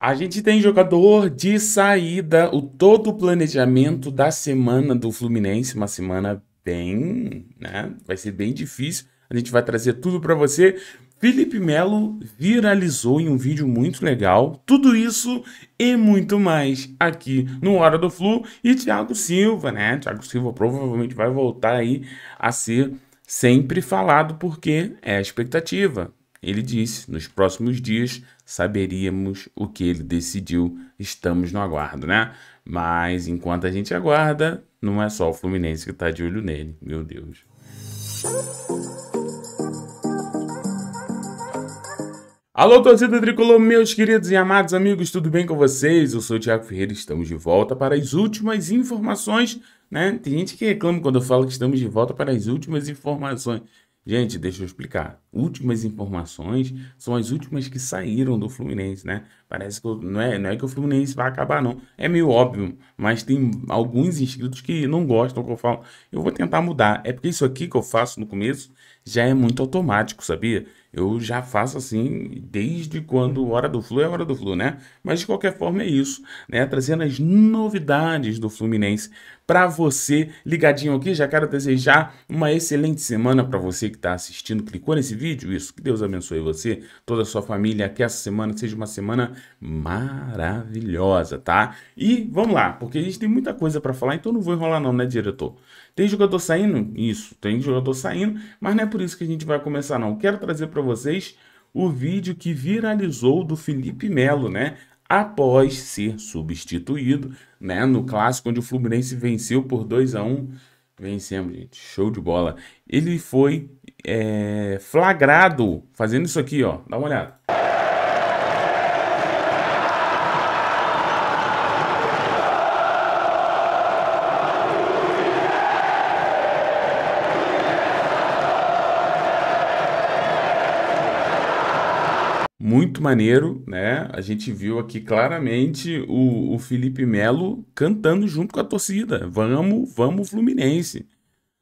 A gente tem jogador de saída, o todo o planejamento da semana do Fluminense, uma semana bem, né? Vai ser bem difícil. A gente vai trazer tudo para você. Felipe Melo viralizou em um vídeo muito legal. Tudo isso e muito mais aqui no Hora do Flu e Thiago Silva, né? Thiago Silva provavelmente vai voltar aí a ser sempre falado porque é a expectativa. Ele disse: nos próximos dias saberíamos o que ele decidiu, estamos no aguardo, né? Mas enquanto a gente aguarda, não é só o Fluminense que está de olho nele, meu Deus. Alô, torcida tricolor, meus queridos e amados amigos, tudo bem com vocês? Eu sou o Thiago Ferreira e estamos de volta para as últimas informações, né? Tem gente que reclama quando eu falo que estamos de volta para as últimas informações. Gente, deixa eu explicar. Últimas informações são as últimas que saíram do Fluminense, né? Parece que não é, não é que o Fluminense vai acabar, não. É meio óbvio, mas tem alguns inscritos que não gostam que eu falo. Eu vou tentar mudar. É porque isso aqui que eu faço no começo já é muito automático, sabia? Eu já faço assim desde quando Hora do Flu é Hora do Flu, né? Mas de qualquer forma é isso, né? Trazendo as novidades do Fluminense para você ligadinho aqui. Já quero desejar uma excelente semana para você que está assistindo. Clicou nesse vídeo? Isso. Que Deus abençoe você, toda a sua família. Que essa semana seja uma semana maravilhosa, tá? E vamos lá, porque a gente tem muita coisa para falar, então não vou enrolar não, né, diretor? Tem jogador saindo? Isso, tem jogador saindo, mas não é por isso que a gente vai começar não. Quero trazer para vocês o vídeo que viralizou do Felipe Melo, né? Após ser substituído, né? No clássico onde o Fluminense venceu por 2 a 1 Vencemos, gente. Show de bola. Ele foi é, flagrado fazendo isso aqui, ó. Dá uma olhada. muito maneiro, né? A gente viu aqui claramente o, o Felipe Melo cantando junto com a torcida. Vamos, vamos Fluminense,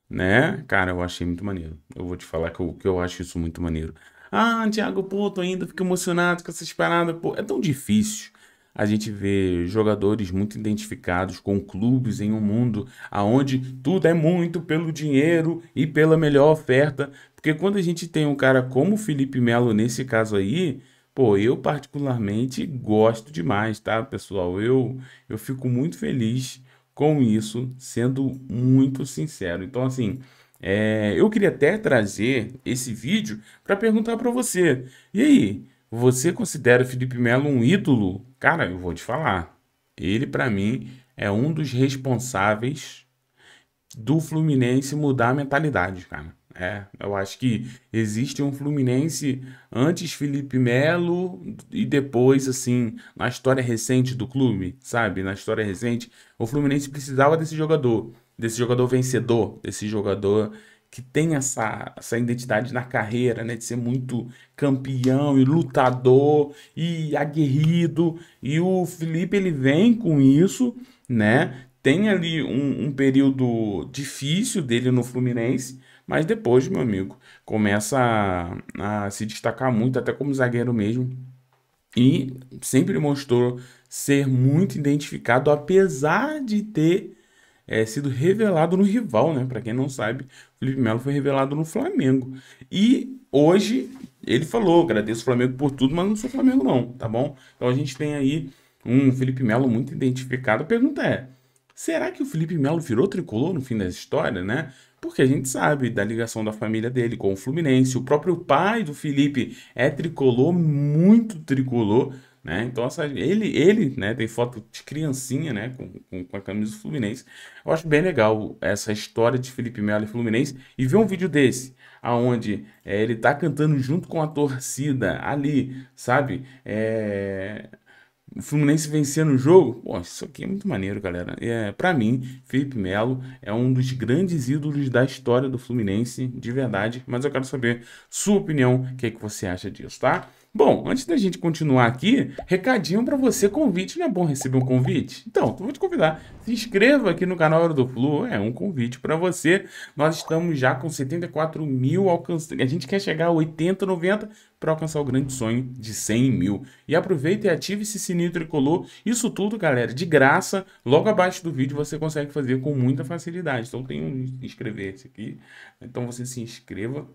né? Cara, eu achei muito maneiro. Eu vou te falar que eu, que eu acho isso muito maneiro. Ah, Thiago, pô, tô ainda fico emocionado com essas paradas. Pô, é tão difícil a gente vê jogadores muito identificados com clubes em um mundo aonde tudo é muito pelo dinheiro e pela melhor oferta, porque quando a gente tem um cara como o Felipe Melo nesse caso aí, Pô, eu particularmente gosto demais, tá, pessoal? Eu, eu fico muito feliz com isso, sendo muito sincero. Então, assim, é, eu queria até trazer esse vídeo para perguntar para você. E aí, você considera o Felipe Melo um ídolo? Cara, eu vou te falar. Ele, para mim, é um dos responsáveis do Fluminense mudar a mentalidade, cara. É, eu acho que existe um Fluminense antes Felipe Melo e depois, assim, na história recente do clube, sabe? Na história recente, o Fluminense precisava desse jogador, desse jogador vencedor, desse jogador que tem essa, essa identidade na carreira, né? De ser muito campeão e lutador e aguerrido. E o Felipe, ele vem com isso, né? Tem ali um, um período difícil dele no Fluminense mas depois, meu amigo, começa a, a se destacar muito, até como zagueiro mesmo. E sempre mostrou ser muito identificado, apesar de ter é, sido revelado no rival, né? Para quem não sabe, Felipe Melo foi revelado no Flamengo. E hoje ele falou: agradeço o Flamengo por tudo, mas não sou Flamengo, não, tá bom? Então a gente tem aí um Felipe Melo muito identificado. A pergunta é: Será que o Felipe Melo virou tricolor no fim da história, né? Porque a gente sabe da ligação da família dele com o Fluminense, o próprio pai do Felipe é tricolor, muito tricolor, né? Então essa, ele, ele, né, tem foto de criancinha, né, com, com, com, a camisa do Fluminense. Eu acho bem legal essa história de Felipe Melo e Fluminense e ver um vídeo desse, aonde é, ele tá cantando junto com a torcida ali, sabe? É o Fluminense vencendo o jogo, pô, isso aqui é muito maneiro, galera. É, para mim, Felipe Melo é um dos grandes ídolos da história do Fluminense, de verdade, mas eu quero saber sua opinião, o que, é que você acha disso, tá? Bom, antes da gente continuar aqui, recadinho para você, convite, não é bom receber um convite? Então, eu vou te convidar, se inscreva aqui no canal Hora do Flu, é um convite para você. Nós estamos já com 74 mil alcançados, a gente quer chegar a 80, 90 para alcançar o grande sonho de 100 mil. E aproveita e ative esse sininho tricolor, isso tudo, galera, de graça, logo abaixo do vídeo você consegue fazer com muita facilidade. Então tem um inscrever-se aqui, então você se inscreva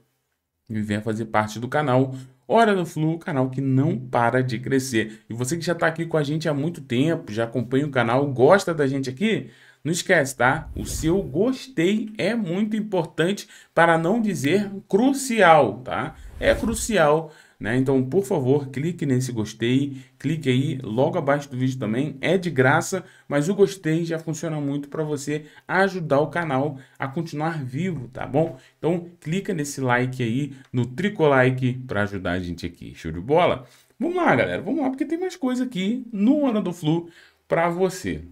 e venha fazer parte do canal Hora do Flu, canal que não para de crescer. E você que já está aqui com a gente há muito tempo, já acompanha o canal, gosta da gente aqui, não esquece, tá? O seu gostei é muito importante, para não dizer crucial, tá? É crucial né? Então, por favor, clique nesse gostei, clique aí logo abaixo do vídeo também, é de graça, mas o gostei já funciona muito para você ajudar o canal a continuar vivo, tá bom? Então, clica nesse like aí, no tricolike, para ajudar a gente aqui, show de bola? Vamos lá, galera, vamos lá, porque tem mais coisa aqui no Ana do Flu para você.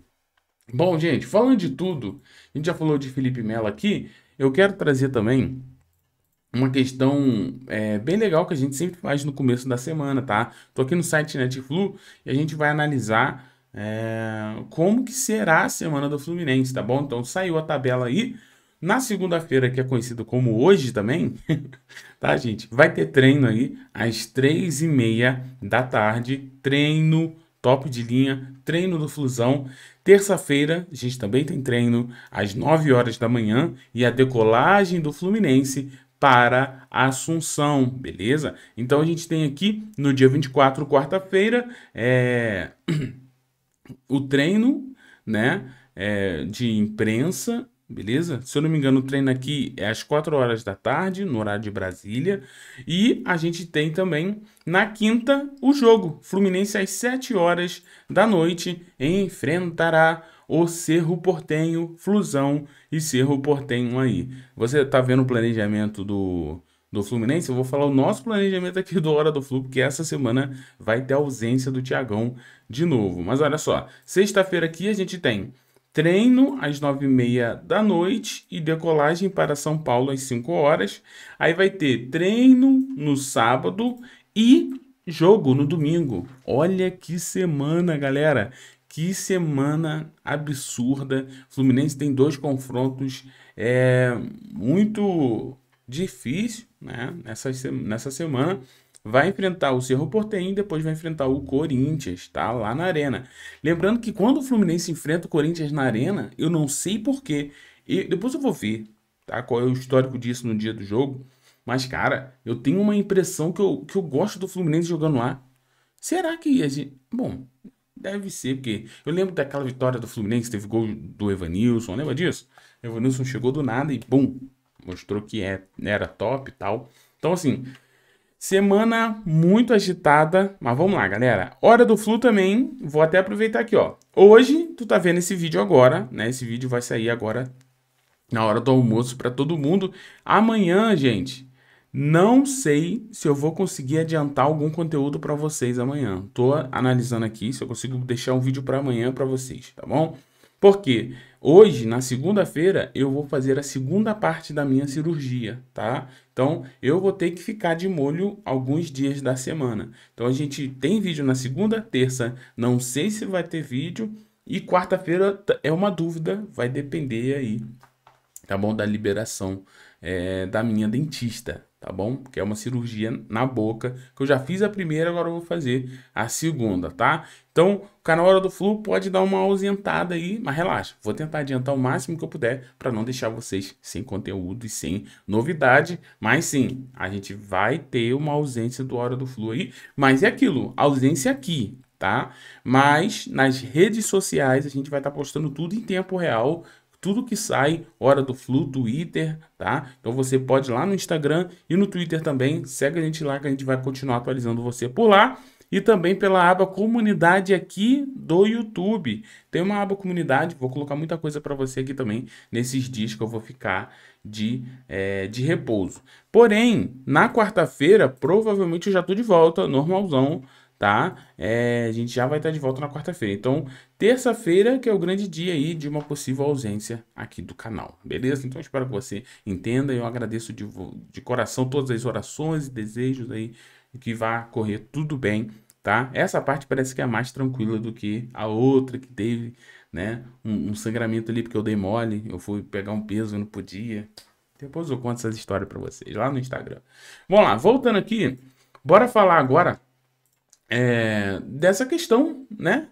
Bom, gente, falando de tudo, a gente já falou de Felipe Melo aqui, eu quero trazer também uma questão é, bem legal que a gente sempre faz no começo da semana, tá? Tô aqui no site Netflu e a gente vai analisar é, como que será a semana do Fluminense, tá bom? Então saiu a tabela aí. Na segunda-feira, que é conhecido como hoje também, tá, gente? Vai ter treino aí às três e meia da tarde. Treino top de linha, treino do Flusão. Terça-feira, a gente também tem treino às 9 horas da manhã e a decolagem do Fluminense para Assunção, beleza? Então a gente tem aqui no dia 24, quarta-feira, é, o treino né, é, de imprensa, beleza? Se eu não me engano, o treino aqui é às 4 horas da tarde, no horário de Brasília. E a gente tem também na quinta o jogo. Fluminense às 7 horas da noite enfrentará o Cerro Portenho, Flusão e Cerro Portenho aí. Você tá vendo o planejamento do, do Fluminense? Eu vou falar o nosso planejamento aqui do Hora do Flu, porque essa semana vai ter ausência do Tiagão de novo. Mas olha só, sexta-feira aqui a gente tem treino às 9h30 da noite e decolagem para São Paulo às 5 horas. Aí vai ter treino no sábado e jogo no domingo. Olha que semana, galera! Que semana absurda. Fluminense tem dois confrontos é, muito difíceis né? nessa, nessa semana. Vai enfrentar o Cerro Porteim, depois vai enfrentar o Corinthians, tá? Lá na Arena. Lembrando que quando o Fluminense enfrenta o Corinthians na Arena, eu não sei porquê. E depois eu vou ver, tá? Qual é o histórico disso no dia do jogo. Mas, cara, eu tenho uma impressão que eu, que eu gosto do Fluminense jogando lá. Será que a gente. Bom, Deve ser, porque eu lembro daquela vitória do Fluminense, teve gol do Evanilson, lembra disso? Evanilson chegou do nada e bum, mostrou que é, era top e tal. Então, assim, semana muito agitada, mas vamos lá, galera. Hora do Flu também, vou até aproveitar aqui, ó. Hoje, tu tá vendo esse vídeo agora, né? Esse vídeo vai sair agora na hora do almoço para todo mundo. Amanhã, gente, não sei se eu vou conseguir adiantar algum conteúdo para vocês amanhã. Tô analisando aqui se eu consigo deixar um vídeo para amanhã para vocês, tá bom? Porque hoje, na segunda-feira, eu vou fazer a segunda parte da minha cirurgia, tá? Então, eu vou ter que ficar de molho alguns dias da semana. Então, a gente tem vídeo na segunda, terça, não sei se vai ter vídeo. E quarta-feira é uma dúvida, vai depender aí, tá bom? Da liberação é, da minha dentista, tá bom? Que é uma cirurgia na boca, que eu já fiz a primeira, agora eu vou fazer a segunda, tá? Então, o canal Hora do Flu pode dar uma ausentada aí, mas relaxa, vou tentar adiantar o máximo que eu puder para não deixar vocês sem conteúdo e sem novidade, mas sim, a gente vai ter uma ausência do Hora do Flu aí, mas é aquilo, ausência aqui, tá? Mas nas redes sociais a gente vai estar tá postando tudo em tempo real tudo que sai, Hora do Flu, Twitter, tá? Então você pode ir lá no Instagram e no Twitter também, segue a gente lá que a gente vai continuar atualizando você por lá. E também pela aba comunidade aqui do YouTube. Tem uma aba comunidade, vou colocar muita coisa para você aqui também nesses dias que eu vou ficar de, é, de repouso. Porém, na quarta-feira, provavelmente eu já tô de volta, normalzão, tá? É, a gente já vai estar de volta na quarta-feira. Então, terça-feira que é o grande dia aí de uma possível ausência aqui do canal, beleza? Então, espero que você entenda. Eu agradeço de, de coração todas as orações e desejos aí que vá correr tudo bem, tá? Essa parte parece que é mais tranquila do que a outra que teve, né? Um, um sangramento ali porque eu dei mole, eu fui pegar um peso, eu não podia. Depois eu conto essas histórias para vocês lá no Instagram. Vamos lá, voltando aqui, bora falar agora é, dessa questão, né?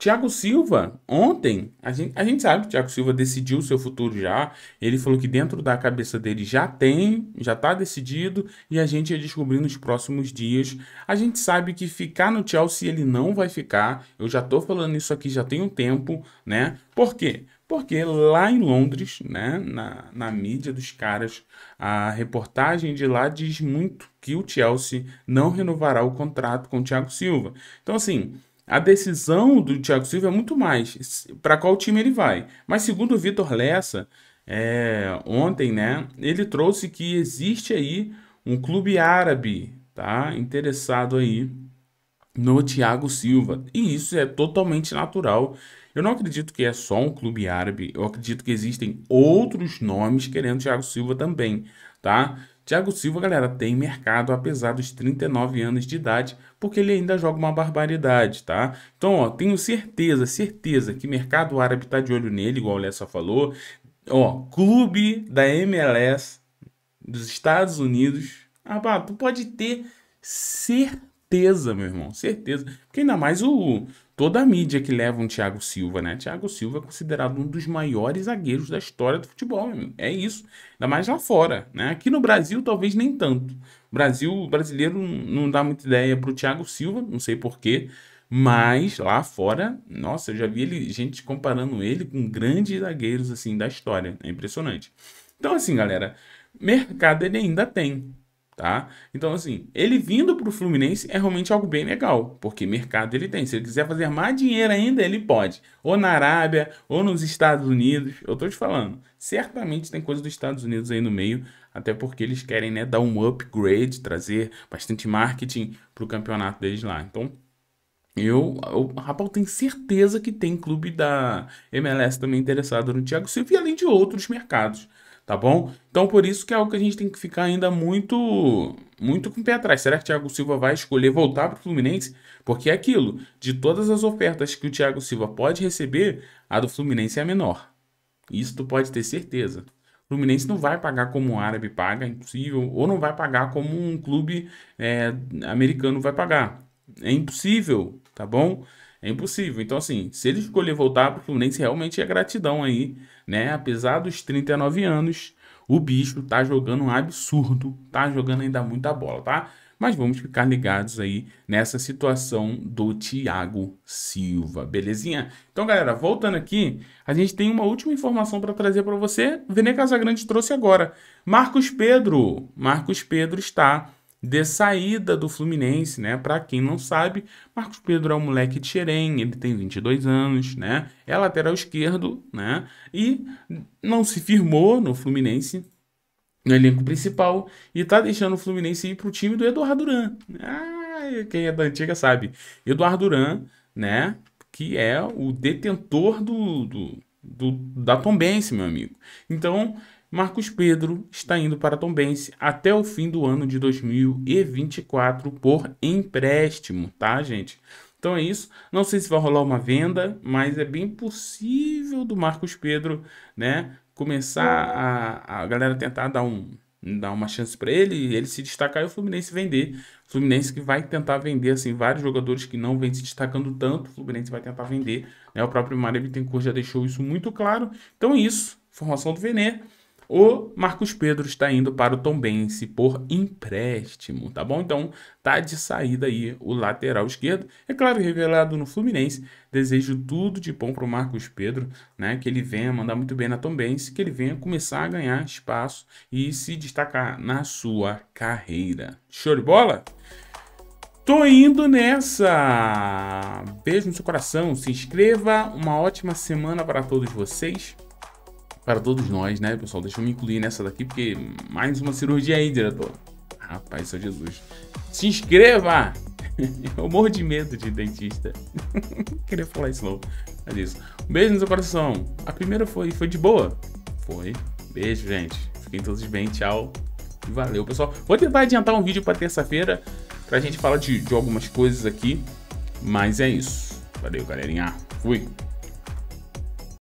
Tiago Silva, ontem, a gente, a gente sabe que o Tiago Silva decidiu o seu futuro já. Ele falou que dentro da cabeça dele já tem, já está decidido, e a gente ia descobrir nos próximos dias. A gente sabe que ficar no Chelsea ele não vai ficar. Eu já estou falando isso aqui já tem um tempo, né? Por quê? Porque lá em Londres, né, na, na mídia dos caras, a reportagem de lá diz muito que o Chelsea não renovará o contrato com o Thiago Silva. Então, assim, a decisão do Thiago Silva é muito mais para qual time ele vai. Mas segundo o Vitor Lessa, é, ontem, né, ele trouxe que existe aí um clube árabe, tá, interessado aí no Thiago Silva. E isso é totalmente natural. Eu não acredito que é só um clube árabe, eu acredito que existem outros nomes querendo Thiago Silva também, tá? Thiago Silva, galera, tem mercado apesar dos 39 anos de idade, porque ele ainda joga uma barbaridade, tá? Então, ó, tenho certeza, certeza que mercado árabe tá de olho nele, igual o Lessa falou. Ó, clube da MLS dos Estados Unidos. Ah, tu pode ter certeza, meu irmão, certeza. Porque ainda mais o, toda a mídia que leva um Thiago Silva, né? Thiago Silva é considerado um dos maiores zagueiros da história do futebol, é isso. Ainda mais lá fora, né? Aqui no Brasil talvez nem tanto. O Brasil o brasileiro não dá muita ideia pro Thiago Silva, não sei porquê, mas lá fora, nossa, eu já vi ele, gente comparando ele com grandes zagueiros assim da história, é impressionante. Então assim, galera, mercado ele ainda tem tá? Então, assim, ele vindo para o Fluminense é realmente algo bem legal, porque mercado ele tem. Se ele quiser fazer mais dinheiro ainda, ele pode. Ou na Arábia, ou nos Estados Unidos. Eu tô te falando, certamente tem coisa dos Estados Unidos aí no meio, até porque eles querem né, dar um upgrade, trazer bastante marketing para o campeonato deles lá. Então. Eu, eu, Rapal, tenho certeza que tem clube da MLS também interessado no Thiago Silva e além de outros mercados tá bom? Então por isso que é algo que a gente tem que ficar ainda muito muito com o pé atrás. Será que o Thiago Silva vai escolher voltar para o Fluminense? Porque é aquilo, de todas as ofertas que o Thiago Silva pode receber, a do Fluminense é a menor. Isso tu pode ter certeza. O Fluminense não vai pagar como um árabe paga, é impossível, ou não vai pagar como um clube é, americano vai pagar. É impossível tá bom? É impossível. Então, assim, se ele escolher voltar para o Fluminense, realmente é gratidão aí, né? Apesar dos 39 anos, o bicho tá jogando um absurdo, tá jogando ainda muita bola, tá? Mas vamos ficar ligados aí nessa situação do Thiago Silva, belezinha? Então, galera, voltando aqui, a gente tem uma última informação para trazer para você. o Vene Casagrande trouxe agora. Marcos Pedro, Marcos Pedro está de saída do Fluminense, né? Para quem não sabe, Marcos Pedro é um moleque de Xerém, ele tem 22 anos, né? É lateral esquerdo, né? E não se firmou no Fluminense, no elenco principal, e tá deixando o Fluminense ir pro time do Eduardo Duran. Ah, quem é da antiga sabe. Eduardo Duran, né? Que é o detentor do, do, do da Tombense, meu amigo. Então, Marcos Pedro está indo para Tombense até o fim do ano de 2024 por empréstimo, tá, gente? Então é isso. Não sei se vai rolar uma venda, mas é bem possível do Marcos Pedro, né, começar a, a galera tentar dar um dar uma chance para ele, ele se destacar e o Fluminense vender. O Fluminense que vai tentar vender assim vários jogadores que não vem se destacando tanto, o Fluminense vai tentar vender, né? O próprio Mário Bittencourt já deixou isso muito claro. Então é isso. Formação do Venê. O Marcos Pedro está indo para o Tombense por empréstimo, tá bom? Então, tá de saída aí o lateral esquerdo. É claro, revelado no Fluminense. Desejo tudo de bom para o Marcos Pedro, né? Que ele venha mandar muito bem na Tombense, que ele venha começar a ganhar espaço e se destacar na sua carreira. Show de bola? Tô indo nessa! Beijo no seu coração, se inscreva, uma ótima semana para todos vocês para todos nós, né, pessoal? Deixa eu me incluir nessa daqui, porque mais uma cirurgia aí, diretor. Rapaz, seu Jesus. Se inscreva! Eu morro de medo de dentista. Queria falar isso novo. Mas é isso. Um beijo no seu coração. A primeira foi, foi de boa. Foi. Beijo, gente. Fiquem todos bem. Tchau. Valeu, pessoal. Vou tentar adiantar um vídeo para terça-feira pra gente falar de, de algumas coisas aqui. Mas é isso. Valeu, galerinha. Fui.